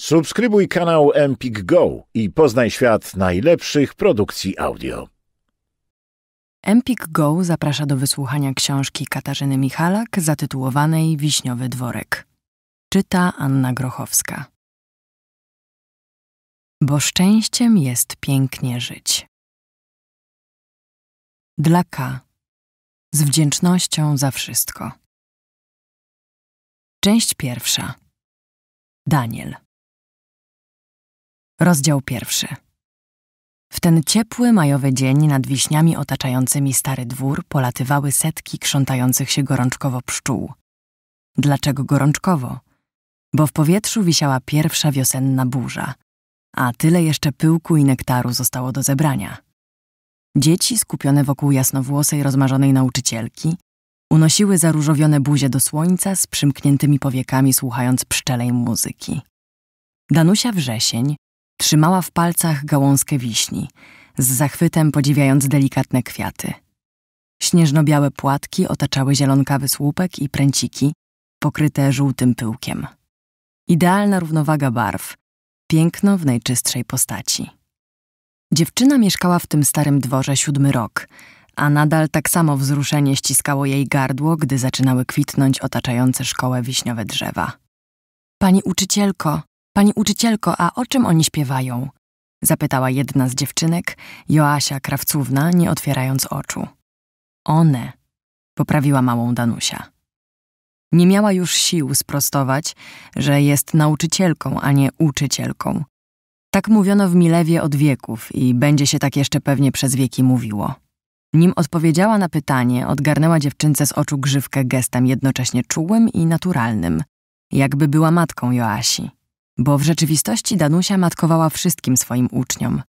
Subskrybuj kanał Empik Go i poznaj świat najlepszych produkcji audio. Empik Go zaprasza do wysłuchania książki Katarzyny Michalak zatytułowanej Wiśniowy dworek. Czyta Anna Grochowska. Bo szczęściem jest pięknie żyć. Dla K. Z wdzięcznością za wszystko. Część pierwsza. Daniel. Rozdział pierwszy. W ten ciepły majowy dzień nad wiśniami otaczającymi stary dwór polatywały setki krzątających się gorączkowo pszczół. Dlaczego gorączkowo? Bo w powietrzu wisiała pierwsza wiosenna burza, a tyle jeszcze pyłku i nektaru zostało do zebrania. Dzieci skupione wokół jasnowłosej, rozmarzonej nauczycielki unosiły zaróżowione buzie do słońca z przymkniętymi powiekami słuchając pszczelej muzyki. Danusia Wrzesień, Trzymała w palcach gałązkę wiśni, z zachwytem podziwiając delikatne kwiaty. Śnieżno-białe płatki otaczały zielonkawy słupek i pręciki, pokryte żółtym pyłkiem. Idealna równowaga barw, piękno w najczystszej postaci. Dziewczyna mieszkała w tym starym dworze siódmy rok, a nadal tak samo wzruszenie ściskało jej gardło, gdy zaczynały kwitnąć otaczające szkołę wiśniowe drzewa. Pani uczycielko, Pani uczycielko, a o czym oni śpiewają? Zapytała jedna z dziewczynek, Joasia Krawcówna, nie otwierając oczu. One, poprawiła małą Danusia. Nie miała już sił sprostować, że jest nauczycielką, a nie uczycielką. Tak mówiono w Milewie od wieków i będzie się tak jeszcze pewnie przez wieki mówiło. Nim odpowiedziała na pytanie, odgarnęła dziewczynce z oczu grzywkę gestem jednocześnie czułym i naturalnym, jakby była matką Joasi. Bo w rzeczywistości Danusia matkowała wszystkim swoim uczniom.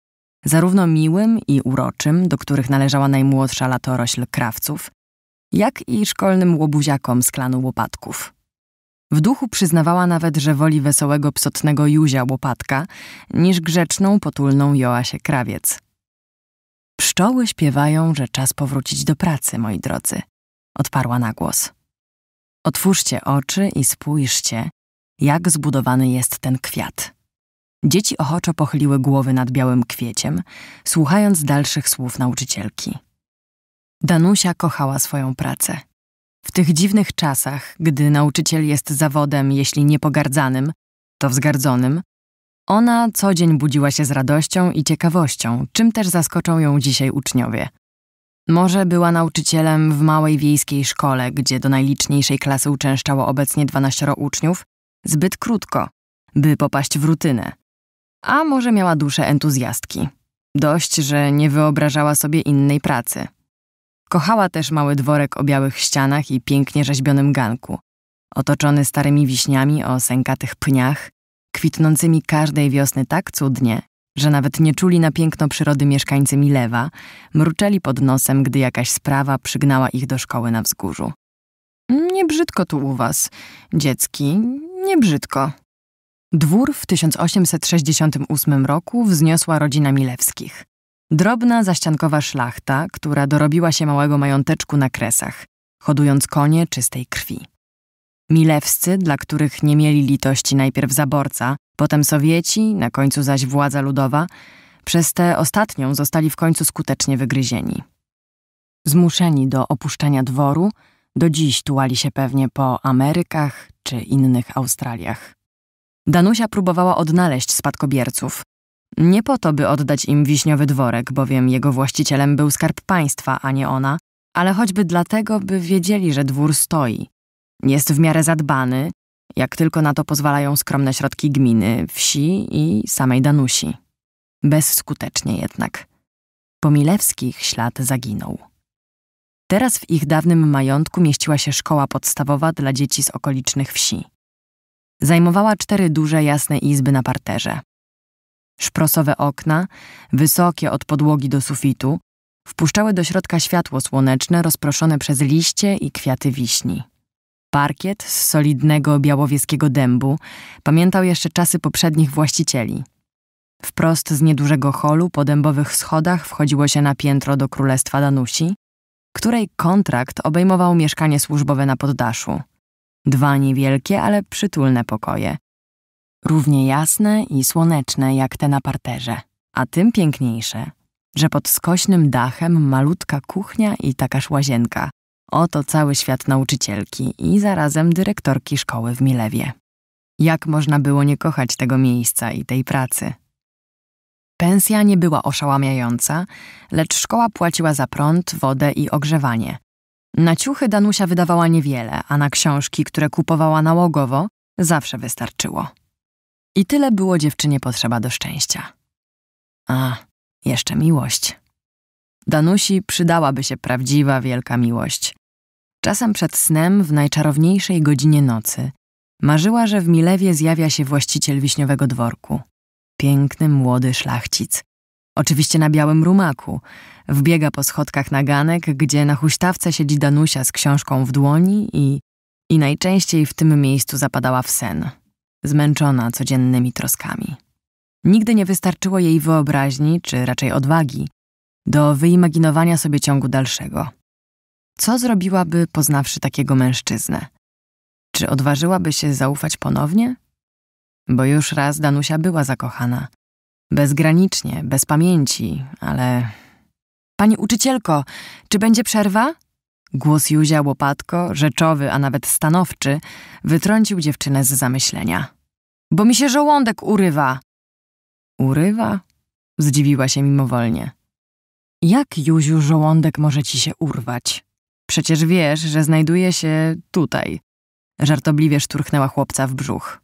Zarówno miłym i uroczym, do których należała najmłodsza latorośl krawców, jak i szkolnym łobuziakom z klanu łopatków. W duchu przyznawała nawet, że woli wesołego psotnego Józia łopatka niż grzeczną, potulną Joasię krawiec. Pszczoły śpiewają, że czas powrócić do pracy, moi drodzy, odparła na głos. Otwórzcie oczy i spójrzcie, jak zbudowany jest ten kwiat. Dzieci ochoczo pochyliły głowy nad białym kwieciem, słuchając dalszych słów nauczycielki. Danusia kochała swoją pracę. W tych dziwnych czasach, gdy nauczyciel jest zawodem, jeśli nie pogardzanym, to wzgardzonym, ona co dzień budziła się z radością i ciekawością, czym też zaskoczą ją dzisiaj uczniowie. Może była nauczycielem w małej wiejskiej szkole, gdzie do najliczniejszej klasy uczęszczało obecnie 12 uczniów, zbyt krótko, by popaść w rutynę. A może miała duszę entuzjastki. Dość, że nie wyobrażała sobie innej pracy. Kochała też mały dworek o białych ścianach i pięknie rzeźbionym ganku, otoczony starymi wiśniami o sękatych pniach, kwitnącymi każdej wiosny tak cudnie, że nawet nie czuli na piękno przyrody mieszkańcy Milewa, mruczeli pod nosem, gdy jakaś sprawa przygnała ich do szkoły na wzgórzu. Nie brzydko tu u was, dziecki, nie brzydko. Dwór w 1868 roku wzniosła rodzina Milewskich. Drobna, zaściankowa szlachta, która dorobiła się małego mająteczku na kresach, hodując konie czystej krwi. Milewscy, dla których nie mieli litości najpierw zaborca, potem Sowieci, na końcu zaś władza ludowa, przez tę ostatnią zostali w końcu skutecznie wygryzieni. Zmuszeni do opuszczenia dworu, do dziś tułali się pewnie po Amerykach czy innych Australiach. Danusia próbowała odnaleźć spadkobierców. Nie po to, by oddać im wiśniowy dworek, bowiem jego właścicielem był skarb państwa, a nie ona, ale choćby dlatego, by wiedzieli, że dwór stoi. Jest w miarę zadbany, jak tylko na to pozwalają skromne środki gminy, wsi i samej Danusi. Bezskutecznie jednak. Po Milewskich ślad zaginął. Teraz w ich dawnym majątku mieściła się szkoła podstawowa dla dzieci z okolicznych wsi. Zajmowała cztery duże, jasne izby na parterze. Szprosowe okna, wysokie od podłogi do sufitu, wpuszczały do środka światło słoneczne rozproszone przez liście i kwiaty wiśni. Parkiet z solidnego białowieskiego dębu pamiętał jeszcze czasy poprzednich właścicieli. Wprost z niedużego holu po dębowych schodach wchodziło się na piętro do królestwa Danusi, której kontrakt obejmował mieszkanie służbowe na poddaszu. Dwa niewielkie, ale przytulne pokoje. Równie jasne i słoneczne jak te na parterze, a tym piękniejsze, że pod skośnym dachem malutka kuchnia i takaż łazienka. Oto cały świat nauczycielki i zarazem dyrektorki szkoły w Milewie. Jak można było nie kochać tego miejsca i tej pracy? Pensja nie była oszałamiająca, lecz szkoła płaciła za prąd, wodę i ogrzewanie. Na ciuchy Danusia wydawała niewiele, a na książki, które kupowała nałogowo, zawsze wystarczyło. I tyle było dziewczynie potrzeba do szczęścia. A, jeszcze miłość. Danusi przydałaby się prawdziwa, wielka miłość. Czasem przed snem, w najczarowniejszej godzinie nocy, marzyła, że w Milewie zjawia się właściciel wiśniowego dworku. Piękny młody szlachcic. Oczywiście na białym rumaku. Wbiega po schodkach na ganek, gdzie na huśtawce siedzi Danusia z książką w dłoni i, i najczęściej w tym miejscu zapadała w sen, zmęczona codziennymi troskami. Nigdy nie wystarczyło jej wyobraźni, czy raczej odwagi, do wyimaginowania sobie ciągu dalszego. Co zrobiłaby, poznawszy takiego mężczyznę? Czy odważyłaby się zaufać ponownie? bo już raz Danusia była zakochana. Bezgranicznie, bez pamięci, ale... Pani uczycielko, czy będzie przerwa? Głos Józia łopatko, rzeczowy, a nawet stanowczy, wytrącił dziewczynę z zamyślenia. Bo mi się żołądek urywa. Urywa? Zdziwiła się mimowolnie. Jak, Józiu, żołądek może ci się urwać? Przecież wiesz, że znajduje się tutaj. Żartobliwie szturchnęła chłopca w brzuch.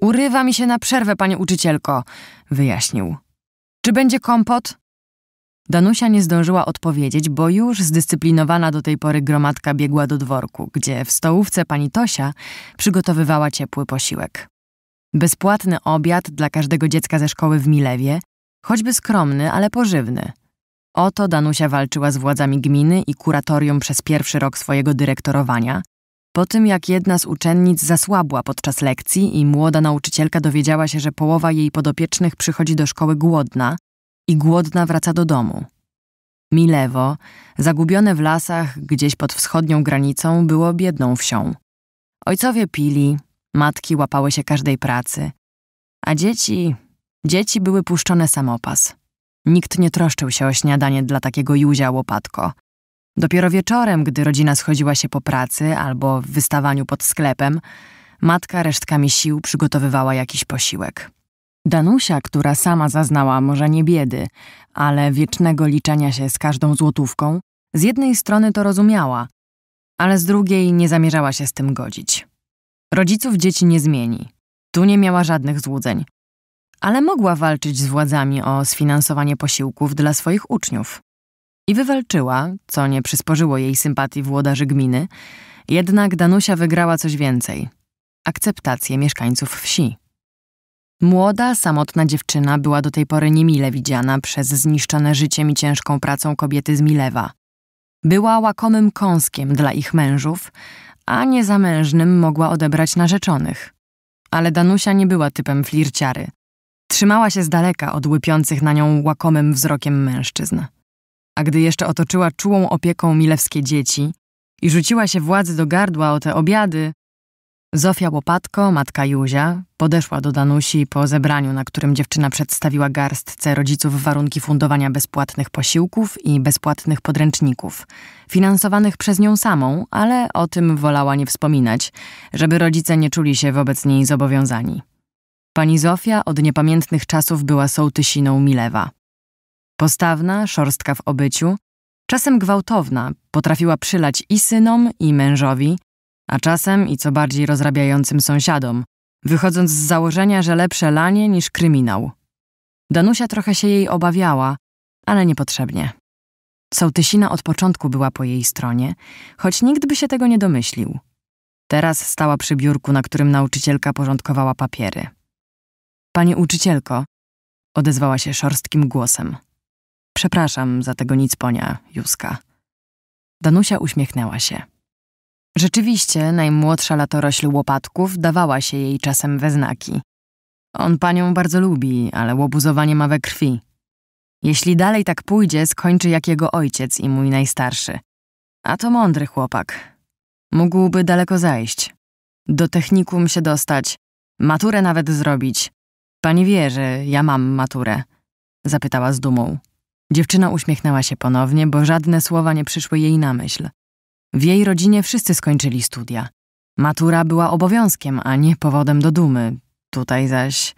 Urywa mi się na przerwę, pani uczycielko, wyjaśnił. Czy będzie kompot? Danusia nie zdążyła odpowiedzieć, bo już zdyscyplinowana do tej pory gromadka biegła do dworku, gdzie w stołówce pani Tosia przygotowywała ciepły posiłek. Bezpłatny obiad dla każdego dziecka ze szkoły w Milewie, choćby skromny, ale pożywny. Oto Danusia walczyła z władzami gminy i kuratorium przez pierwszy rok swojego dyrektorowania, po tym, jak jedna z uczennic zasłabła podczas lekcji i młoda nauczycielka dowiedziała się, że połowa jej podopiecznych przychodzi do szkoły głodna i głodna wraca do domu. Milewo, zagubione w lasach gdzieś pod wschodnią granicą, było biedną wsią. Ojcowie pili, matki łapały się każdej pracy, a dzieci, dzieci były puszczone samopas. Nikt nie troszczył się o śniadanie dla takiego juzia łopatko – Dopiero wieczorem, gdy rodzina schodziła się po pracy albo w wystawaniu pod sklepem, matka resztkami sił przygotowywała jakiś posiłek. Danusia, która sama zaznała może nie biedy, ale wiecznego liczenia się z każdą złotówką, z jednej strony to rozumiała, ale z drugiej nie zamierzała się z tym godzić. Rodziców dzieci nie zmieni. Tu nie miała żadnych złudzeń. Ale mogła walczyć z władzami o sfinansowanie posiłków dla swoich uczniów i wywalczyła, co nie przysporzyło jej sympatii włodarzy gminy, jednak Danusia wygrała coś więcej akceptację mieszkańców wsi. Młoda, samotna dziewczyna była do tej pory niemile widziana przez zniszczone życiem i ciężką pracą kobiety z Milewa. Była łakomym kąskiem dla ich mężów, a niezamężnym mogła odebrać narzeczonych. Ale Danusia nie była typem flirciary. Trzymała się z daleka od łypiących na nią łakomym wzrokiem mężczyzn a gdy jeszcze otoczyła czułą opieką milewskie dzieci i rzuciła się władzy do gardła o te obiady, Zofia Łopatko, matka Józia, podeszła do Danusi po zebraniu, na którym dziewczyna przedstawiła garstce rodziców warunki fundowania bezpłatnych posiłków i bezpłatnych podręczników, finansowanych przez nią samą, ale o tym wolała nie wspominać, żeby rodzice nie czuli się wobec niej zobowiązani. Pani Zofia od niepamiętnych czasów była sołtysiną Milewa, Postawna, szorstka w obyciu, czasem gwałtowna, potrafiła przylać i synom, i mężowi, a czasem i co bardziej rozrabiającym sąsiadom, wychodząc z założenia, że lepsze lanie niż kryminał. Danusia trochę się jej obawiała, ale niepotrzebnie. Sołtysina od początku była po jej stronie, choć nikt by się tego nie domyślił. Teraz stała przy biurku, na którym nauczycielka porządkowała papiery. Pani uczycielko, odezwała się szorstkim głosem. Przepraszam za tego nicponia, Józka. Danusia uśmiechnęła się. Rzeczywiście, najmłodsza latorośl łopatków dawała się jej czasem we znaki. On panią bardzo lubi, ale łobuzowanie ma we krwi. Jeśli dalej tak pójdzie, skończy jak jego ojciec i mój najstarszy. A to mądry chłopak. Mógłby daleko zajść. Do technikum się dostać, maturę nawet zrobić. Pani wie, że ja mam maturę? Zapytała z dumą. Dziewczyna uśmiechnęła się ponownie, bo żadne słowa nie przyszły jej na myśl. W jej rodzinie wszyscy skończyli studia. Matura była obowiązkiem, a nie powodem do dumy. Tutaj zaś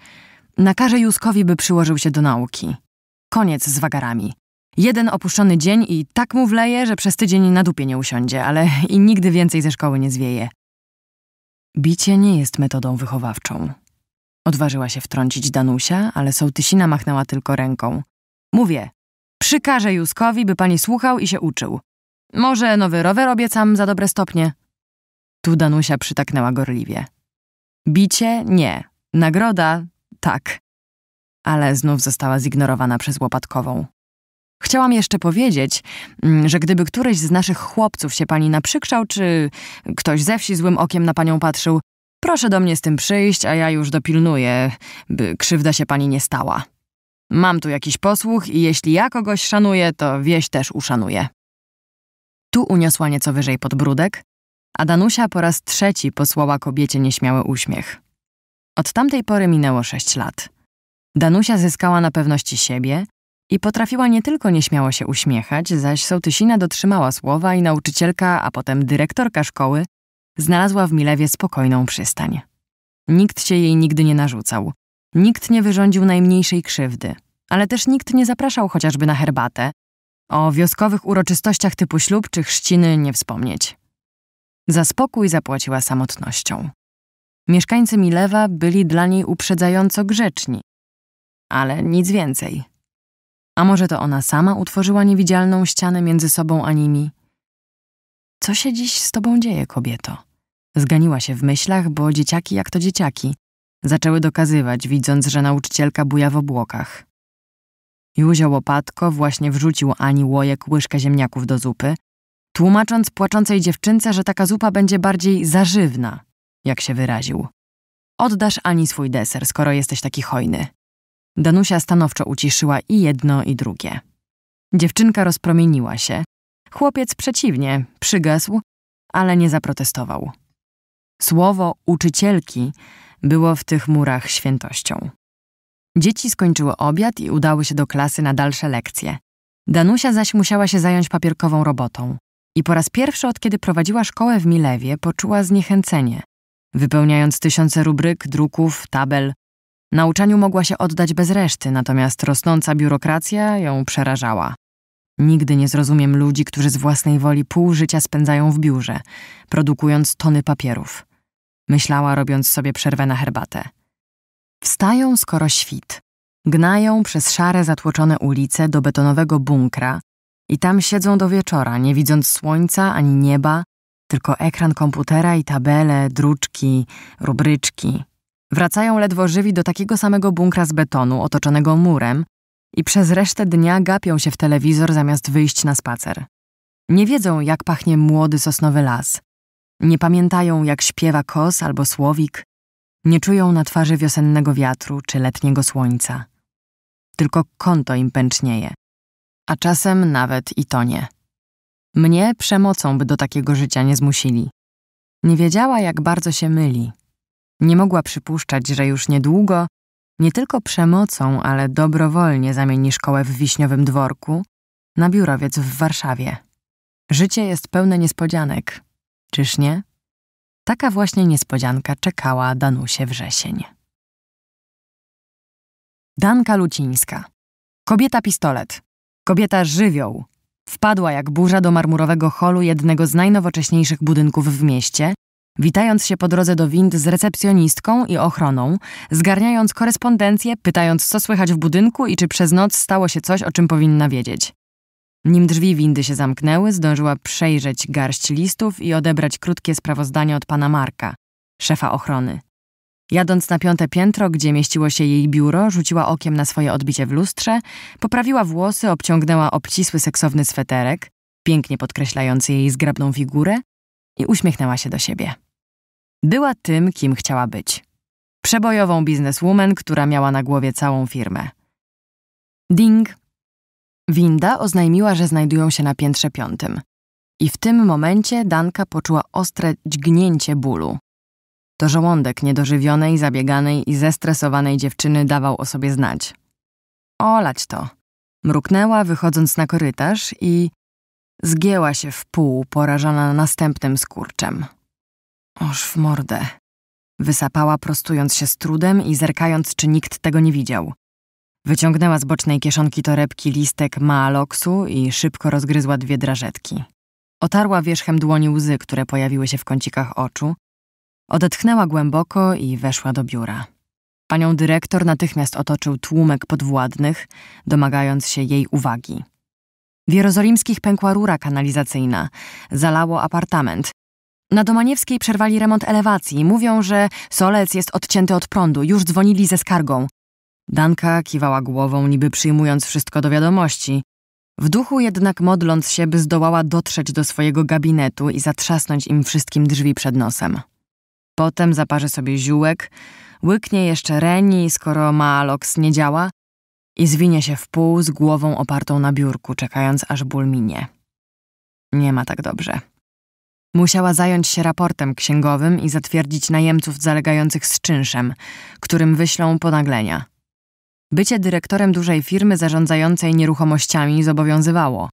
nakaże Józkowi, by przyłożył się do nauki. Koniec z wagarami. Jeden opuszczony dzień i tak mu wleje, że przez tydzień na dupie nie usiądzie, ale i nigdy więcej ze szkoły nie zwieje. Bicie nie jest metodą wychowawczą. Odważyła się wtrącić Danusia, ale sołtysina machnęła tylko ręką. Mówię, Przykażę Józkowi, by pani słuchał i się uczył. Może nowy rower obiecam za dobre stopnie. Tu Danusia przytaknęła gorliwie. Bicie? Nie. Nagroda? Tak. Ale znów została zignorowana przez łopatkową. Chciałam jeszcze powiedzieć, mm, że gdyby któryś z naszych chłopców się pani naprzykrzał, czy ktoś ze wsi złym okiem na panią patrzył, proszę do mnie z tym przyjść, a ja już dopilnuję, by krzywda się pani nie stała. Mam tu jakiś posłuch i jeśli ja kogoś szanuję, to wieś też uszanuje. Tu uniosła nieco wyżej podbródek, a Danusia po raz trzeci posłała kobiecie nieśmiały uśmiech. Od tamtej pory minęło sześć lat. Danusia zyskała na pewności siebie i potrafiła nie tylko nieśmiało się uśmiechać, zaś sołtysina dotrzymała słowa i nauczycielka, a potem dyrektorka szkoły, znalazła w Milewie spokojną przystań. Nikt się jej nigdy nie narzucał, Nikt nie wyrządził najmniejszej krzywdy, ale też nikt nie zapraszał chociażby na herbatę. O wioskowych uroczystościach typu ślub czy chrzciny nie wspomnieć. Za spokój zapłaciła samotnością. Mieszkańcy Milewa byli dla niej uprzedzająco grzeczni. Ale nic więcej. A może to ona sama utworzyła niewidzialną ścianę między sobą a nimi? Co się dziś z tobą dzieje, kobieto? Zganiła się w myślach, bo dzieciaki jak to dzieciaki, Zaczęły dokazywać, widząc, że nauczycielka buja w obłokach. Józio Łopatko właśnie wrzucił Ani Łojek łyżkę ziemniaków do zupy, tłumacząc płaczącej dziewczynce, że taka zupa będzie bardziej zażywna, jak się wyraził. Oddasz Ani swój deser, skoro jesteś taki hojny. Danusia stanowczo uciszyła i jedno, i drugie. Dziewczynka rozpromieniła się. Chłopiec przeciwnie, przygasł, ale nie zaprotestował. Słowo uczycielki było w tych murach świętością. Dzieci skończyły obiad i udały się do klasy na dalsze lekcje. Danusia zaś musiała się zająć papierkową robotą. I po raz pierwszy od kiedy prowadziła szkołę w Milewie poczuła zniechęcenie. Wypełniając tysiące rubryk, druków, tabel, nauczaniu mogła się oddać bez reszty, natomiast rosnąca biurokracja ją przerażała. Nigdy nie zrozumiem ludzi, którzy z własnej woli pół życia spędzają w biurze, produkując tony papierów myślała, robiąc sobie przerwę na herbatę. Wstają skoro świt. Gnają przez szare, zatłoczone ulice do betonowego bunkra i tam siedzą do wieczora, nie widząc słońca ani nieba, tylko ekran komputera i tabele, druczki, rubryczki. Wracają ledwo żywi do takiego samego bunkra z betonu otoczonego murem i przez resztę dnia gapią się w telewizor zamiast wyjść na spacer. Nie wiedzą, jak pachnie młody sosnowy las, nie pamiętają, jak śpiewa kos albo słowik, nie czują na twarzy wiosennego wiatru czy letniego słońca. Tylko konto im pęcznieje, a czasem nawet i tonie. Mnie przemocą by do takiego życia nie zmusili. Nie wiedziała, jak bardzo się myli. Nie mogła przypuszczać, że już niedługo nie tylko przemocą, ale dobrowolnie zamieni szkołę w wiśniowym dworku na biurowiec w Warszawie. Życie jest pełne niespodzianek, Czyż nie? Taka właśnie niespodzianka czekała Danusie Wrzesień. Danka Lucińska. Kobieta pistolet. Kobieta żywioł. Wpadła jak burza do marmurowego holu jednego z najnowocześniejszych budynków w mieście, witając się po drodze do wind z recepcjonistką i ochroną, zgarniając korespondencję, pytając co słychać w budynku i czy przez noc stało się coś, o czym powinna wiedzieć. Nim drzwi windy się zamknęły, zdążyła przejrzeć garść listów i odebrać krótkie sprawozdanie od pana Marka, szefa ochrony. Jadąc na piąte piętro, gdzie mieściło się jej biuro, rzuciła okiem na swoje odbicie w lustrze, poprawiła włosy, obciągnęła obcisły seksowny sweterek, pięknie podkreślający jej zgrabną figurę, i uśmiechnęła się do siebie. Była tym, kim chciała być. Przebojową bizneswoman, która miała na głowie całą firmę. Ding, Winda oznajmiła, że znajdują się na piętrze piątym. I w tym momencie Danka poczuła ostre dźgnięcie bólu. To żołądek niedożywionej, zabieganej i zestresowanej dziewczyny dawał o sobie znać. Olać to. Mruknęła, wychodząc na korytarz i zgięła się w pół, porażona następnym skurczem. Oż w mordę. Wysapała, prostując się z trudem i zerkając, czy nikt tego nie widział. Wyciągnęła z bocznej kieszonki torebki listek maaloksu i szybko rozgryzła dwie drażetki. Otarła wierzchem dłoni łzy, które pojawiły się w kącikach oczu. Odetchnęła głęboko i weszła do biura. Panią dyrektor natychmiast otoczył tłumek podwładnych, domagając się jej uwagi. W Jerozolimskich pękła rura kanalizacyjna, zalało apartament. Na Domaniewskiej przerwali remont elewacji. Mówią, że Solec jest odcięty od prądu. Już dzwonili ze skargą. Danka kiwała głową, niby przyjmując wszystko do wiadomości. W duchu jednak modląc się, by zdołała dotrzeć do swojego gabinetu i zatrzasnąć im wszystkim drzwi przed nosem. Potem zaparzy sobie ziółek, łyknie jeszcze reni, skoro maaloks nie działa, i zwinie się w pół z głową opartą na biurku, czekając aż ból minie. Nie ma tak dobrze. Musiała zająć się raportem księgowym i zatwierdzić najemców zalegających z czynszem, którym wyślą ponaglenia. Bycie dyrektorem dużej firmy zarządzającej nieruchomościami zobowiązywało.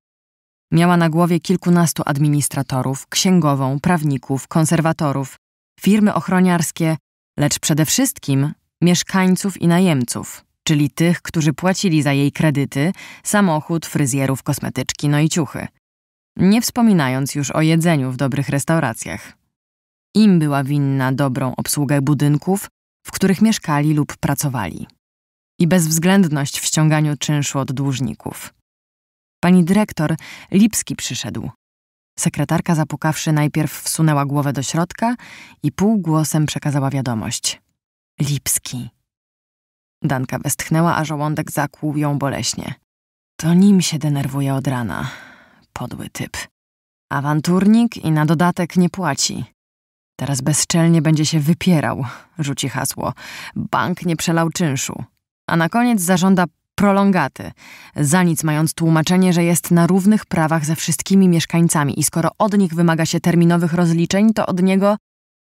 Miała na głowie kilkunastu administratorów, księgową, prawników, konserwatorów, firmy ochroniarskie, lecz przede wszystkim mieszkańców i najemców, czyli tych, którzy płacili za jej kredyty, samochód, fryzjerów, kosmetyczki, no i ciuchy. Nie wspominając już o jedzeniu w dobrych restauracjach. Im była winna dobrą obsługę budynków, w których mieszkali lub pracowali i bezwzględność w ściąganiu czynszu od dłużników. Pani dyrektor Lipski przyszedł. Sekretarka zapukawszy najpierw wsunęła głowę do środka i półgłosem przekazała wiadomość. Lipski. Danka westchnęła, a żołądek zakłuł ją boleśnie. To nim się denerwuje od rana. Podły typ. Awanturnik i na dodatek nie płaci. Teraz bezczelnie będzie się wypierał, rzuci hasło. Bank nie przelał czynszu a na koniec zażąda prolongaty, za nic mając tłumaczenie, że jest na równych prawach ze wszystkimi mieszkańcami i skoro od nich wymaga się terminowych rozliczeń, to od niego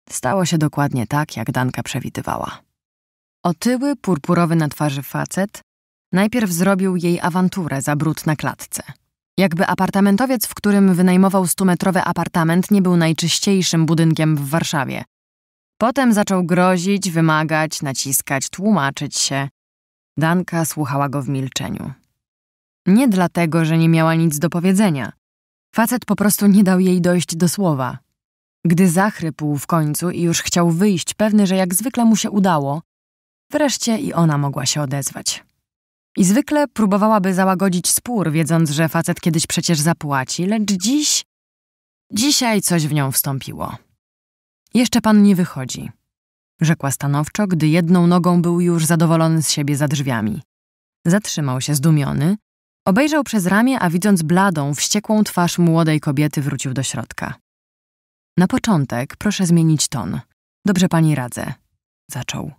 stało się dokładnie tak, jak Danka przewidywała. Otyły, purpurowy na twarzy facet najpierw zrobił jej awanturę za brud na klatce. Jakby apartamentowiec, w którym wynajmował stumetrowy apartament, nie był najczyściejszym budynkiem w Warszawie. Potem zaczął grozić, wymagać, naciskać, tłumaczyć się. Danka słuchała go w milczeniu. Nie dlatego, że nie miała nic do powiedzenia. Facet po prostu nie dał jej dojść do słowa. Gdy zachrypł w końcu i już chciał wyjść, pewny, że jak zwykle mu się udało, wreszcie i ona mogła się odezwać. I zwykle próbowałaby załagodzić spór, wiedząc, że facet kiedyś przecież zapłaci, lecz dziś. Dzisiaj coś w nią wstąpiło. Jeszcze pan nie wychodzi rzekła stanowczo, gdy jedną nogą był już zadowolony z siebie za drzwiami. Zatrzymał się zdumiony, obejrzał przez ramię, a widząc bladą, wściekłą twarz młodej kobiety, wrócił do środka. Na początek proszę zmienić ton. Dobrze pani radzę, zaczął.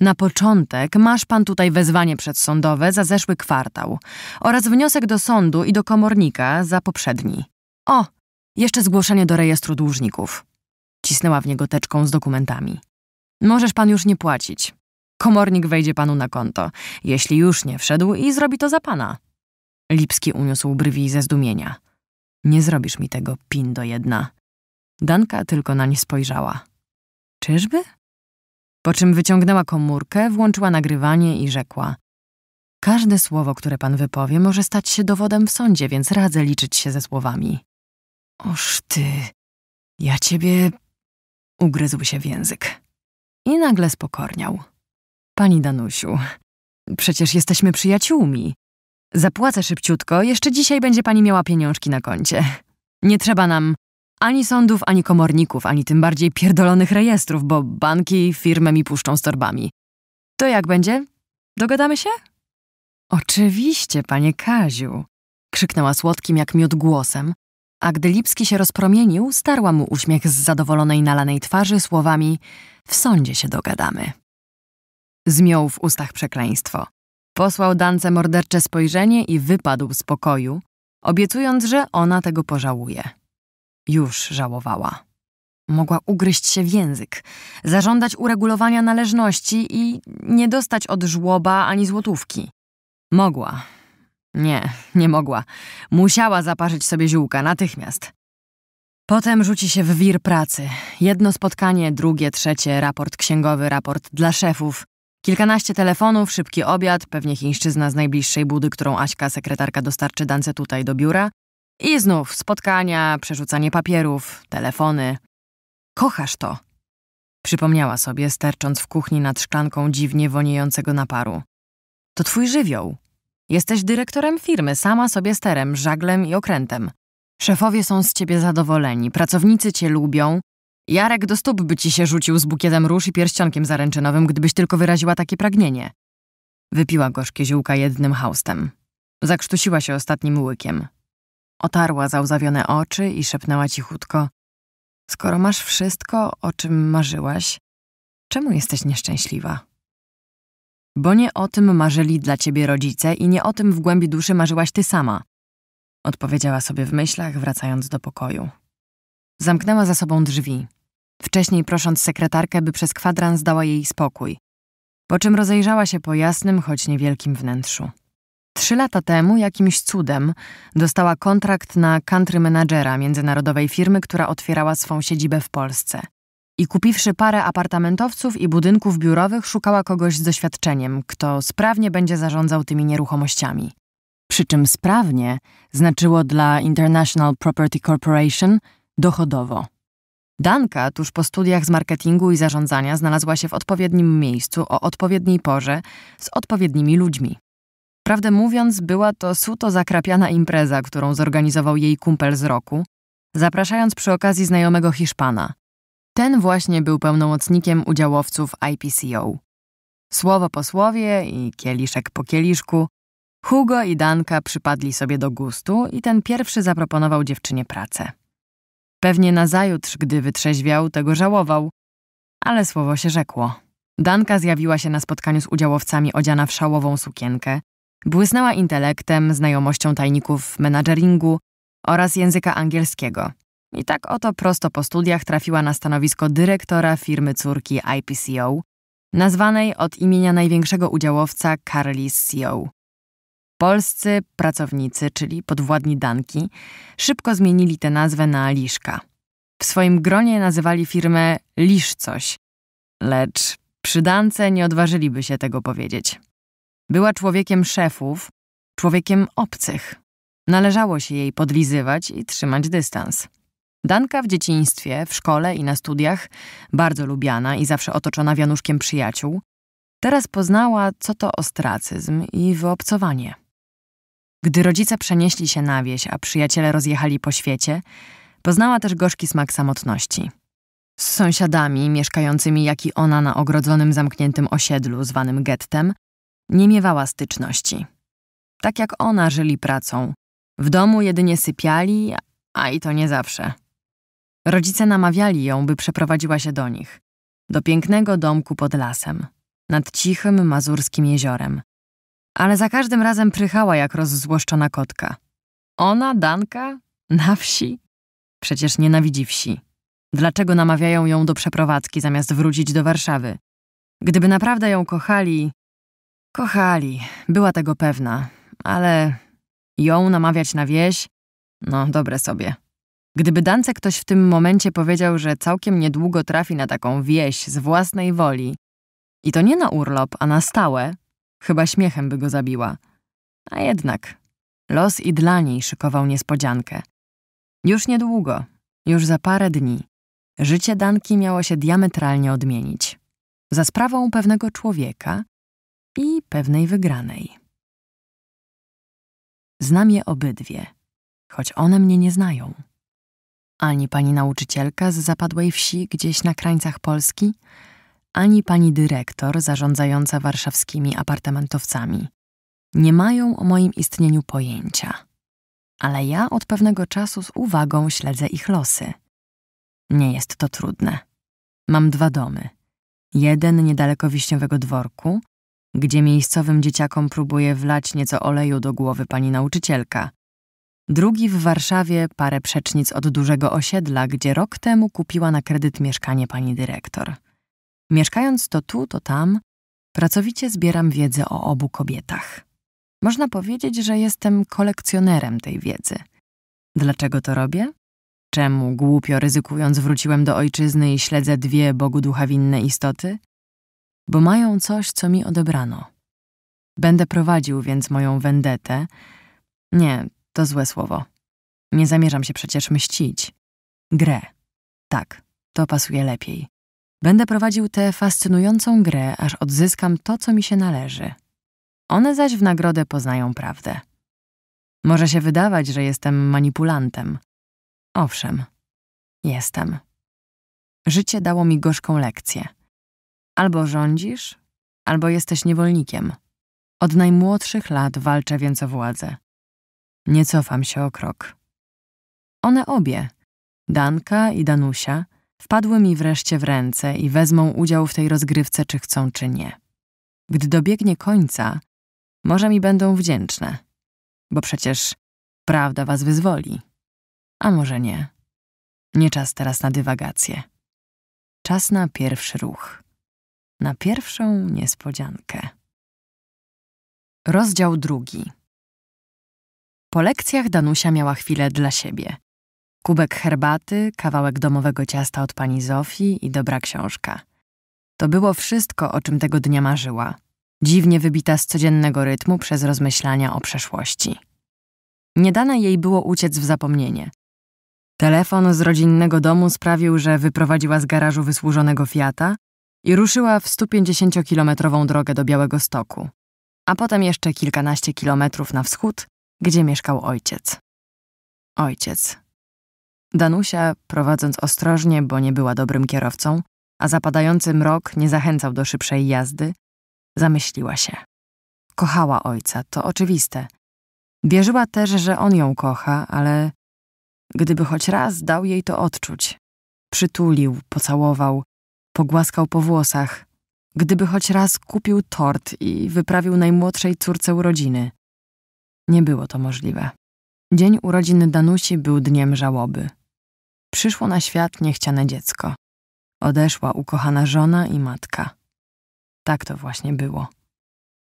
Na początek masz pan tutaj wezwanie przedsądowe za zeszły kwartał oraz wniosek do sądu i do komornika za poprzedni. O, jeszcze zgłoszenie do rejestru dłużników. Cisnęła w niego teczką z dokumentami. Możesz pan już nie płacić. Komornik wejdzie panu na konto, jeśli już nie wszedł i zrobi to za pana. Lipski uniósł brwi ze zdumienia. Nie zrobisz mi tego, pin do jedna. Danka tylko na nie spojrzała. Czyżby? Po czym wyciągnęła komórkę, włączyła nagrywanie i rzekła. Każde słowo, które pan wypowie, może stać się dowodem w sądzie, więc radzę liczyć się ze słowami. Oż ty, ja ciebie... Ugryzł się w język i nagle spokorniał. Pani Danusiu, przecież jesteśmy przyjaciółmi. Zapłacę szybciutko, jeszcze dzisiaj będzie pani miała pieniążki na koncie. Nie trzeba nam ani sądów, ani komorników, ani tym bardziej pierdolonych rejestrów, bo banki firmę mi puszczą z torbami. To jak będzie? Dogadamy się? Oczywiście, panie Kaziu, krzyknęła słodkim jak miód głosem, a gdy Lipski się rozpromienił, starła mu uśmiech z zadowolonej nalanej twarzy słowami w sądzie się dogadamy. Zmiął w ustach przekleństwo. Posłał Dance mordercze spojrzenie i wypadł z pokoju, obiecując, że ona tego pożałuje. Już żałowała. Mogła ugryźć się w język, zażądać uregulowania należności i nie dostać od żłoba ani złotówki. Mogła, nie, nie mogła. Musiała zaparzyć sobie ziółka natychmiast. Potem rzuci się w wir pracy. Jedno spotkanie, drugie, trzecie, raport księgowy, raport dla szefów. Kilkanaście telefonów, szybki obiad, pewnie chińszczyzna z najbliższej budy, którą Aśka, sekretarka, dostarczy Dance tutaj do biura. I znów spotkania, przerzucanie papierów, telefony. Kochasz to. Przypomniała sobie, stercząc w kuchni nad szklanką dziwnie woniejącego naparu. To twój żywioł. Jesteś dyrektorem firmy, sama sobie sterem, żaglem i okrętem. Szefowie są z ciebie zadowoleni, pracownicy cię lubią. Jarek do stóp by ci się rzucił z bukietem róż i pierścionkiem zaręczynowym, gdybyś tylko wyraziła takie pragnienie. Wypiła gorzkie ziółka jednym haustem. Zakrztusiła się ostatnim łykiem. Otarła załzawione oczy i szepnęła cichutko. Skoro masz wszystko, o czym marzyłaś, czemu jesteś nieszczęśliwa? Bo nie o tym marzyli dla ciebie rodzice i nie o tym w głębi duszy marzyłaś ty sama. Odpowiedziała sobie w myślach, wracając do pokoju. Zamknęła za sobą drzwi, wcześniej prosząc sekretarkę, by przez kwadrans dała jej spokój. Po czym rozejrzała się po jasnym, choć niewielkim wnętrzu. Trzy lata temu, jakimś cudem, dostała kontrakt na country menadżera międzynarodowej firmy, która otwierała swą siedzibę w Polsce i kupiwszy parę apartamentowców i budynków biurowych, szukała kogoś z doświadczeniem, kto sprawnie będzie zarządzał tymi nieruchomościami. Przy czym sprawnie znaczyło dla International Property Corporation dochodowo. Danka tuż po studiach z marketingu i zarządzania znalazła się w odpowiednim miejscu o odpowiedniej porze z odpowiednimi ludźmi. Prawdę mówiąc, była to suto zakrapiana impreza, którą zorganizował jej kumpel z roku, zapraszając przy okazji znajomego Hiszpana – ten właśnie był pełnomocnikiem udziałowców IPCO. Słowo po słowie i kieliszek po kieliszku, Hugo i Danka przypadli sobie do gustu i ten pierwszy zaproponował dziewczynie pracę. Pewnie nazajutrz, gdy wytrzeźwiał, tego żałował, ale słowo się rzekło. Danka zjawiła się na spotkaniu z udziałowcami odziana w szałową sukienkę, błysnęła intelektem, znajomością tajników menadżeringu oraz języka angielskiego – i tak oto prosto po studiach trafiła na stanowisko dyrektora firmy córki IPCO, nazwanej od imienia największego udziałowca Carly CO. Polscy pracownicy, czyli podwładni Danki, szybko zmienili tę nazwę na Liszka. W swoim gronie nazywali firmę Lisz coś, lecz przy Dance nie odważyliby się tego powiedzieć. Była człowiekiem szefów, człowiekiem obcych. Należało się jej podlizywać i trzymać dystans. Danka w dzieciństwie, w szkole i na studiach, bardzo lubiana i zawsze otoczona wianuszkiem przyjaciół, teraz poznała, co to ostracyzm i wyobcowanie. Gdy rodzice przenieśli się na wieś, a przyjaciele rozjechali po świecie, poznała też gorzki smak samotności. Z sąsiadami, mieszkającymi jak i ona na ogrodzonym zamkniętym osiedlu zwanym gettem, nie miewała styczności. Tak jak ona żyli pracą. W domu jedynie sypiali, a i to nie zawsze. Rodzice namawiali ją, by przeprowadziła się do nich. Do pięknego domku pod lasem, nad cichym mazurskim jeziorem. Ale za każdym razem prychała jak rozzłoszczona kotka. Ona, Danka? Na wsi? Przecież nienawidzi wsi. Dlaczego namawiają ją do przeprowadzki zamiast wrócić do Warszawy? Gdyby naprawdę ją kochali. Kochali, była tego pewna, ale ją namawiać na wieś? No, dobre sobie. Gdyby Dance ktoś w tym momencie powiedział, że całkiem niedługo trafi na taką wieś z własnej woli, i to nie na urlop, a na stałe, chyba śmiechem by go zabiła. A jednak, los i dla niej szykował niespodziankę. Już niedługo, już za parę dni, życie Danki miało się diametralnie odmienić. Za sprawą pewnego człowieka i pewnej wygranej. Znam je obydwie, choć one mnie nie znają ani pani nauczycielka z zapadłej wsi gdzieś na krańcach Polski, ani pani dyrektor zarządzająca warszawskimi apartamentowcami. Nie mają o moim istnieniu pojęcia. Ale ja od pewnego czasu z uwagą śledzę ich losy. Nie jest to trudne. Mam dwa domy. Jeden niedaleko wiśniowego dworku, gdzie miejscowym dzieciakom próbuje wlać nieco oleju do głowy pani nauczycielka, drugi w Warszawie parę przecznic od dużego osiedla, gdzie rok temu kupiła na kredyt mieszkanie pani dyrektor. Mieszkając to tu, to tam, pracowicie zbieram wiedzę o obu kobietach. Można powiedzieć, że jestem kolekcjonerem tej wiedzy. Dlaczego to robię? Czemu głupio ryzykując wróciłem do ojczyzny i śledzę dwie Bogu ducha winne istoty? Bo mają coś, co mi odebrano. Będę prowadził więc moją wendetę. Nie, to złe słowo. Nie zamierzam się przecież mścić. Grę. Tak, to pasuje lepiej. Będę prowadził tę fascynującą grę, aż odzyskam to, co mi się należy. One zaś w nagrodę poznają prawdę. Może się wydawać, że jestem manipulantem. Owszem, jestem. Życie dało mi gorzką lekcję. Albo rządzisz, albo jesteś niewolnikiem. Od najmłodszych lat walczę więc o władzę. Nie cofam się o krok. One obie, Danka i Danusia, wpadły mi wreszcie w ręce i wezmą udział w tej rozgrywce, czy chcą, czy nie. Gdy dobiegnie końca, może mi będą wdzięczne, bo przecież prawda was wyzwoli. A może nie. Nie czas teraz na dywagacje. Czas na pierwszy ruch. Na pierwszą niespodziankę. Rozdział drugi. Po lekcjach Danusia miała chwilę dla siebie. Kubek herbaty, kawałek domowego ciasta od pani Zofii i dobra książka. To było wszystko, o czym tego dnia marzyła. Dziwnie wybita z codziennego rytmu przez rozmyślania o przeszłości. Nie dane jej było uciec w zapomnienie. Telefon z rodzinnego domu sprawił, że wyprowadziła z garażu wysłużonego Fiata i ruszyła w 150-kilometrową drogę do Białego Stoku, a potem jeszcze kilkanaście kilometrów na wschód gdzie mieszkał ojciec. Ojciec. Danusia, prowadząc ostrożnie, bo nie była dobrym kierowcą, a zapadający mrok nie zachęcał do szybszej jazdy, zamyśliła się. Kochała ojca, to oczywiste. Wierzyła też, że on ją kocha, ale gdyby choć raz dał jej to odczuć. Przytulił, pocałował, pogłaskał po włosach, gdyby choć raz kupił tort i wyprawił najmłodszej córce urodziny. Nie było to możliwe. Dzień urodzin Danusi był dniem żałoby. Przyszło na świat niechciane dziecko. Odeszła ukochana żona i matka. Tak to właśnie było.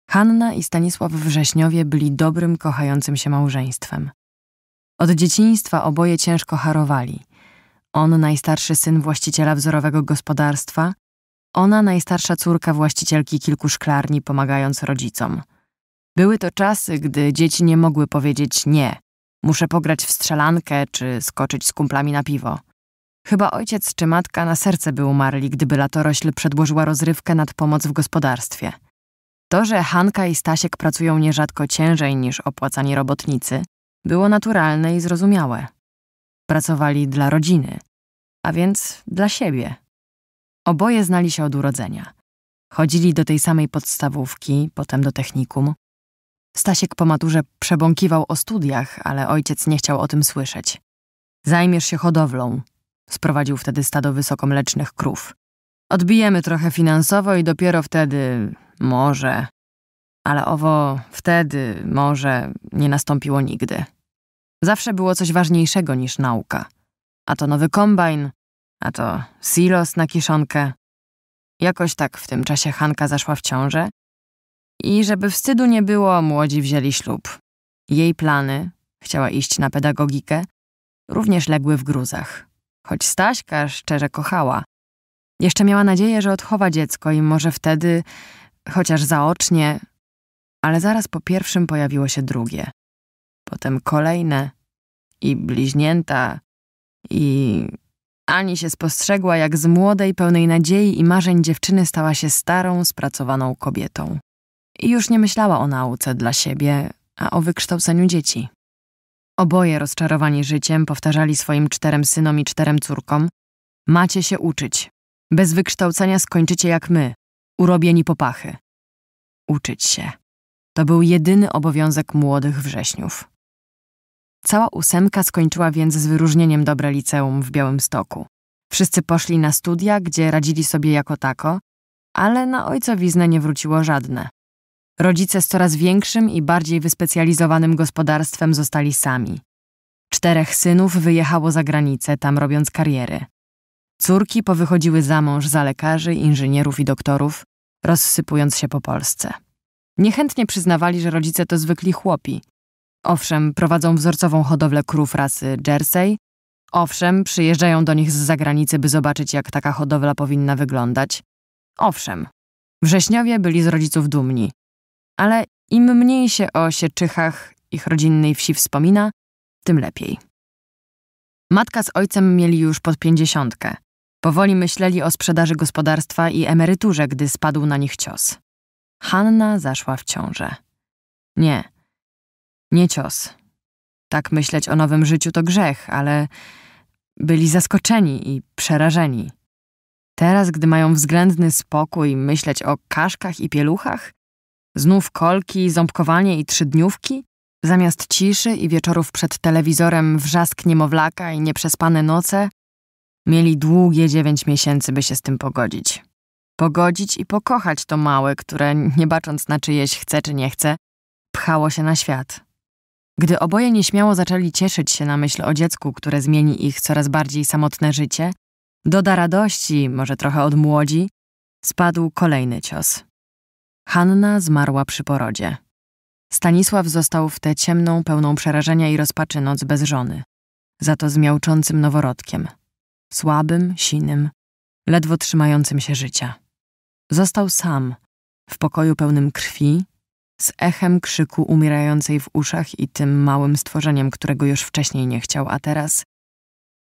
Hanna i Stanisław Wrześniowie byli dobrym, kochającym się małżeństwem. Od dzieciństwa oboje ciężko harowali. On najstarszy syn właściciela wzorowego gospodarstwa, ona najstarsza córka właścicielki kilku szklarni, pomagając rodzicom – były to czasy, gdy dzieci nie mogły powiedzieć nie. Muszę pograć w strzelankę czy skoczyć z kumplami na piwo. Chyba ojciec czy matka na serce by umarli, gdyby latorośl przedłożyła rozrywkę nad pomoc w gospodarstwie. To, że Hanka i Stasiek pracują nierzadko ciężej niż opłacani robotnicy, było naturalne i zrozumiałe. Pracowali dla rodziny, a więc dla siebie. Oboje znali się od urodzenia. Chodzili do tej samej podstawówki, potem do technikum. Stasiek po maturze przebąkiwał o studiach, ale ojciec nie chciał o tym słyszeć. Zajmiesz się hodowlą. Sprowadził wtedy stado wysokomlecznych krów. Odbijemy trochę finansowo i dopiero wtedy może. Ale owo wtedy może nie nastąpiło nigdy. Zawsze było coś ważniejszego niż nauka. A to nowy kombajn, a to silos na kiszonkę. Jakoś tak w tym czasie Hanka zaszła w ciążę i żeby wstydu nie było, młodzi wzięli ślub. Jej plany, chciała iść na pedagogikę, również legły w gruzach. Choć Staśka szczerze kochała. Jeszcze miała nadzieję, że odchowa dziecko i może wtedy, chociaż zaocznie, ale zaraz po pierwszym pojawiło się drugie. Potem kolejne i bliźnięta i... Ani się spostrzegła, jak z młodej, pełnej nadziei i marzeń dziewczyny stała się starą, spracowaną kobietą i Już nie myślała o nauce dla siebie, a o wykształceniu dzieci. Oboje rozczarowani życiem powtarzali swoim czterem synom i czterem córkom: Macie się uczyć. Bez wykształcenia skończycie jak my, urobieni popachy. Uczyć się. To był jedyny obowiązek młodych wrześniów. Cała ósemka skończyła więc z wyróżnieniem dobre liceum w Białymstoku. Wszyscy poszli na studia, gdzie radzili sobie jako tako, ale na ojcowiznę nie wróciło żadne. Rodzice z coraz większym i bardziej wyspecjalizowanym gospodarstwem zostali sami. Czterech synów wyjechało za granicę, tam robiąc kariery. Córki powychodziły za mąż za lekarzy, inżynierów i doktorów, rozsypując się po Polsce. Niechętnie przyznawali, że rodzice to zwykli chłopi. Owszem, prowadzą wzorcową hodowlę krów rasy Jersey. Owszem, przyjeżdżają do nich z zagranicy, by zobaczyć, jak taka hodowla powinna wyglądać. Owszem, wrześniowie byli z rodziców dumni, ale im mniej się o sieczychach ich rodzinnej wsi wspomina, tym lepiej. Matka z ojcem mieli już pod pięćdziesiątkę. Powoli myśleli o sprzedaży gospodarstwa i emeryturze, gdy spadł na nich cios. Hanna zaszła w ciążę. Nie, nie cios. Tak myśleć o nowym życiu to grzech, ale byli zaskoczeni i przerażeni. Teraz, gdy mają względny spokój myśleć o kaszkach i pieluchach, Znów kolki, ząbkowanie i trzydniówki? Zamiast ciszy i wieczorów przed telewizorem wrzask niemowlaka i nieprzespane noce? Mieli długie dziewięć miesięcy, by się z tym pogodzić. Pogodzić i pokochać to małe, które, nie bacząc na czyjeś chce czy nie chce, pchało się na świat. Gdy oboje nieśmiało zaczęli cieszyć się na myśl o dziecku, które zmieni ich coraz bardziej samotne życie, doda radości, może trochę od młodzi, spadł kolejny cios. Hanna zmarła przy porodzie. Stanisław został w tę ciemną, pełną przerażenia i rozpaczy noc bez żony. Za to z miałczącym noworodkiem. Słabym, sinym, ledwo trzymającym się życia. Został sam, w pokoju pełnym krwi, z echem krzyku umierającej w uszach i tym małym stworzeniem, którego już wcześniej nie chciał, a teraz,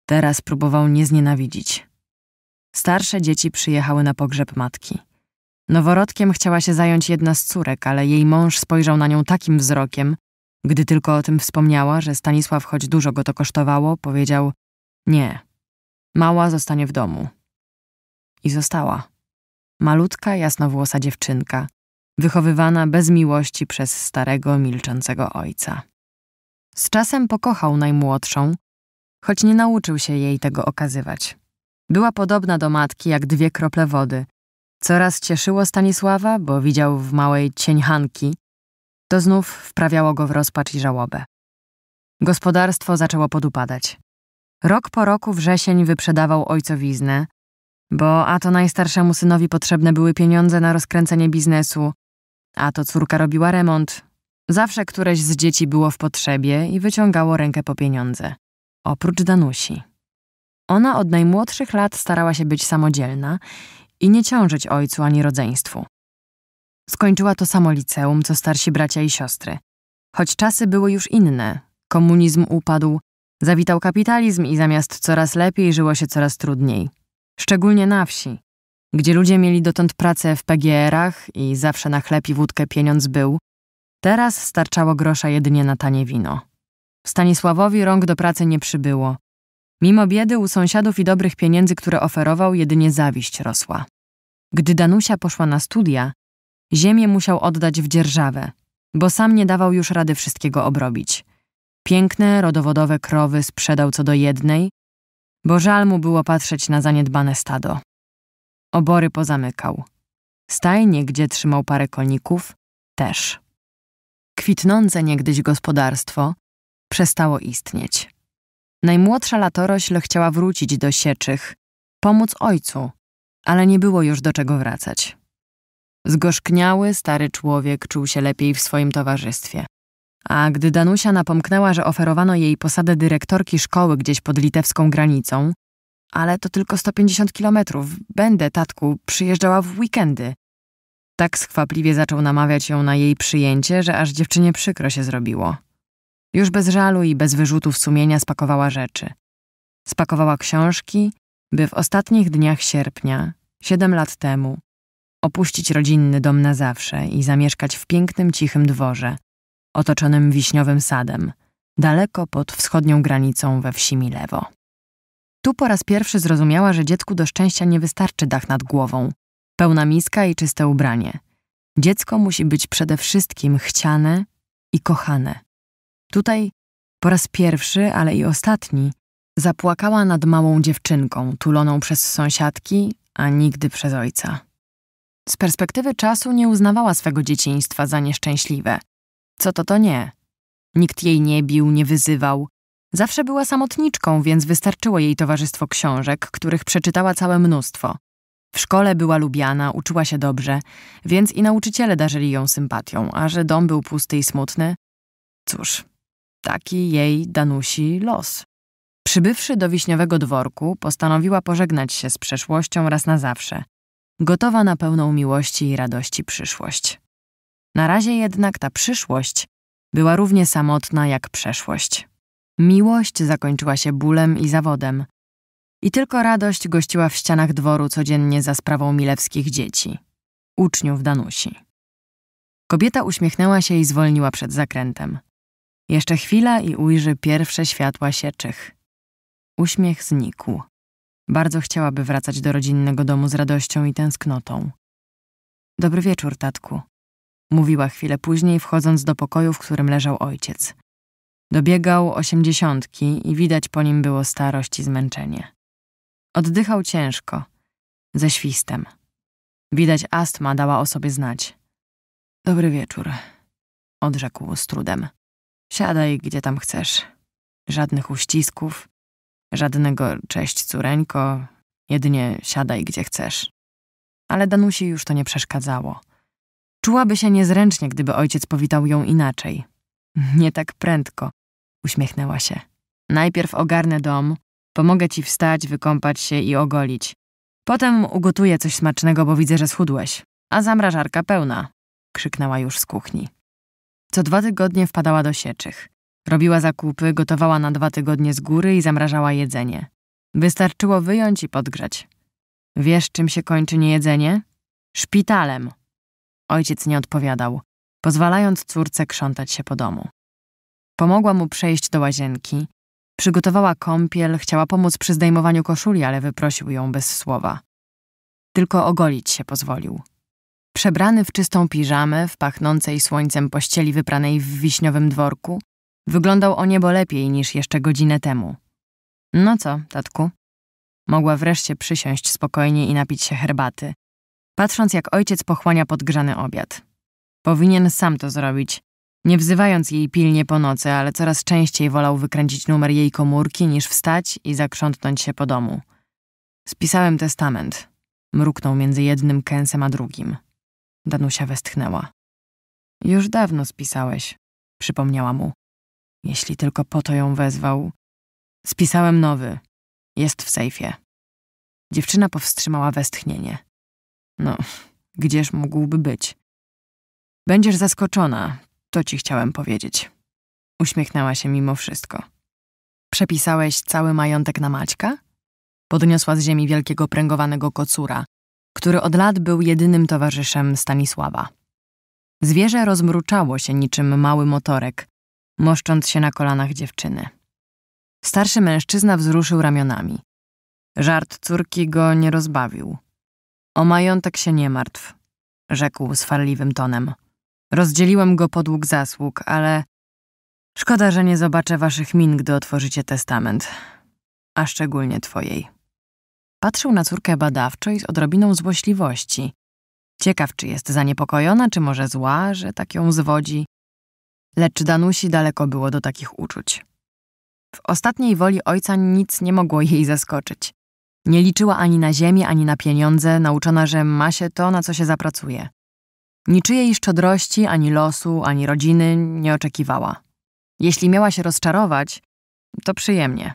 teraz próbował nie znienawidzić. Starsze dzieci przyjechały na pogrzeb matki. Noworodkiem chciała się zająć jedna z córek, ale jej mąż spojrzał na nią takim wzrokiem, gdy tylko o tym wspomniała, że Stanisław, choć dużo go to kosztowało, powiedział: Nie, mała zostanie w domu. I została. Malutka, jasnowłosa dziewczynka, wychowywana bez miłości przez starego, milczącego ojca. Z czasem pokochał najmłodszą, choć nie nauczył się jej tego okazywać. Była podobna do matki jak dwie krople wody, Coraz cieszyło Stanisława, bo widział w małej cień Hanki, to znów wprawiało go w rozpacz i żałobę. Gospodarstwo zaczęło podupadać. Rok po roku wrzesień wyprzedawał ojcowiznę, bo a to najstarszemu synowi potrzebne były pieniądze na rozkręcenie biznesu, a to córka robiła remont. Zawsze któreś z dzieci było w potrzebie i wyciągało rękę po pieniądze. Oprócz Danusi. Ona od najmłodszych lat starała się być samodzielna i nie ciążyć ojcu ani rodzeństwu. Skończyła to samo liceum, co starsi bracia i siostry. Choć czasy były już inne, komunizm upadł, zawitał kapitalizm i zamiast coraz lepiej żyło się coraz trudniej. Szczególnie na wsi, gdzie ludzie mieli dotąd pracę w PGR-ach i zawsze na chleb i wódkę pieniądz był, teraz starczało grosza jedynie na tanie wino. Stanisławowi rąk do pracy nie przybyło. Mimo biedy u sąsiadów i dobrych pieniędzy, które oferował, jedynie zawiść rosła. Gdy Danusia poszła na studia, ziemię musiał oddać w dzierżawę, bo sam nie dawał już rady wszystkiego obrobić. Piękne, rodowodowe krowy sprzedał co do jednej, bo żal mu było patrzeć na zaniedbane stado. Obory pozamykał. Stajnie, gdzie trzymał parę koników, też. Kwitnące niegdyś gospodarstwo przestało istnieć. Najmłodsza latorośl chciała wrócić do sieczych, pomóc ojcu, ale nie było już do czego wracać. Zgorzkniały stary człowiek czuł się lepiej w swoim towarzystwie. A gdy Danusia napomknęła, że oferowano jej posadę dyrektorki szkoły gdzieś pod litewską granicą, ale to tylko 150 kilometrów, będę, tatku, przyjeżdżała w weekendy. Tak skwapliwie zaczął namawiać ją na jej przyjęcie, że aż dziewczynie przykro się zrobiło. Już bez żalu i bez wyrzutów sumienia spakowała rzeczy. Spakowała książki, by w ostatnich dniach sierpnia, siedem lat temu, opuścić rodzinny dom na zawsze i zamieszkać w pięknym, cichym dworze, otoczonym wiśniowym sadem, daleko pod wschodnią granicą we wsi Milewo. Tu po raz pierwszy zrozumiała, że dziecku do szczęścia nie wystarczy dach nad głową, pełna miska i czyste ubranie. Dziecko musi być przede wszystkim chciane i kochane. Tutaj po raz pierwszy, ale i ostatni, zapłakała nad małą dziewczynką, tuloną przez sąsiadki, a nigdy przez ojca. Z perspektywy czasu nie uznawała swego dzieciństwa za nieszczęśliwe. Co to to nie? Nikt jej nie bił, nie wyzywał. Zawsze była samotniczką, więc wystarczyło jej towarzystwo książek, których przeczytała całe mnóstwo. W szkole była lubiana, uczyła się dobrze, więc i nauczyciele darzyli ją sympatią, a że dom był pusty i smutny, cóż, taki jej Danusi los. Przybywszy do wiśniowego dworku, postanowiła pożegnać się z przeszłością raz na zawsze, gotowa na pełną miłości i radości przyszłość. Na razie jednak ta przyszłość była równie samotna jak przeszłość. Miłość zakończyła się bólem i zawodem. I tylko radość gościła w ścianach dworu codziennie za sprawą milewskich dzieci, uczniów Danusi. Kobieta uśmiechnęła się i zwolniła przed zakrętem. Jeszcze chwila i ujrzy pierwsze światła sieczych. Uśmiech znikł. Bardzo chciałaby wracać do rodzinnego domu z radością i tęsknotą. Dobry wieczór, tatku. Mówiła chwilę później, wchodząc do pokoju, w którym leżał ojciec. Dobiegał osiemdziesiątki i widać po nim było starość i zmęczenie. Oddychał ciężko, ze świstem. Widać astma dała o sobie znać. Dobry wieczór, odrzekł z trudem. Siadaj gdzie tam chcesz. Żadnych uścisków, żadnego cześć córeńko, jedynie siadaj gdzie chcesz. Ale Danusi już to nie przeszkadzało. Czułaby się niezręcznie, gdyby ojciec powitał ją inaczej. Nie tak prędko, uśmiechnęła się. Najpierw ogarnę dom, pomogę ci wstać, wykąpać się i ogolić. Potem ugotuję coś smacznego, bo widzę, że schudłeś. A zamrażarka pełna, krzyknęła już z kuchni. Co dwa tygodnie wpadała do sieczych. Robiła zakupy, gotowała na dwa tygodnie z góry i zamrażała jedzenie. Wystarczyło wyjąć i podgrzać. Wiesz, czym się kończy niejedzenie? Szpitalem. Ojciec nie odpowiadał, pozwalając córce krzątać się po domu. Pomogła mu przejść do łazienki. Przygotowała kąpiel, chciała pomóc przy zdejmowaniu koszuli, ale wyprosił ją bez słowa. Tylko ogolić się pozwolił przebrany w czystą piżamę, w pachnącej słońcem pościeli wypranej w wiśniowym dworku, wyglądał o niebo lepiej niż jeszcze godzinę temu. No co, tatku? Mogła wreszcie przysiąść spokojnie i napić się herbaty, patrząc jak ojciec pochłania podgrzany obiad. Powinien sam to zrobić, nie wzywając jej pilnie po nocy, ale coraz częściej wolał wykręcić numer jej komórki niż wstać i zakrzątnąć się po domu. Spisałem testament, mruknął między jednym kęsem a drugim. Danusia westchnęła. Już dawno spisałeś, przypomniała mu. Jeśli tylko po to ją wezwał. Spisałem nowy. Jest w sejfie. Dziewczyna powstrzymała westchnienie. No, gdzież mógłby być? Będziesz zaskoczona, to ci chciałem powiedzieć. Uśmiechnęła się mimo wszystko. Przepisałeś cały majątek na Maćka? Podniosła z ziemi wielkiego pręgowanego kocura, który od lat był jedynym towarzyszem Stanisława. Zwierzę rozmruczało się niczym mały motorek, moszcząc się na kolanach dziewczyny. Starszy mężczyzna wzruszył ramionami. Żart córki go nie rozbawił. O majątek się nie martw, rzekł swarliwym tonem. Rozdzieliłem go podług zasług, ale szkoda, że nie zobaczę waszych min, gdy otworzycie testament, a szczególnie twojej. Patrzył na córkę badawczo i z odrobiną złośliwości. Ciekaw, czy jest zaniepokojona, czy może zła, że tak ją zwodzi. Lecz Danusi daleko było do takich uczuć. W ostatniej woli ojca nic nie mogło jej zaskoczyć. Nie liczyła ani na ziemię, ani na pieniądze, nauczona, że ma się to, na co się zapracuje. Niczyjej szczodrości, ani losu, ani rodziny nie oczekiwała. Jeśli miała się rozczarować, to przyjemnie.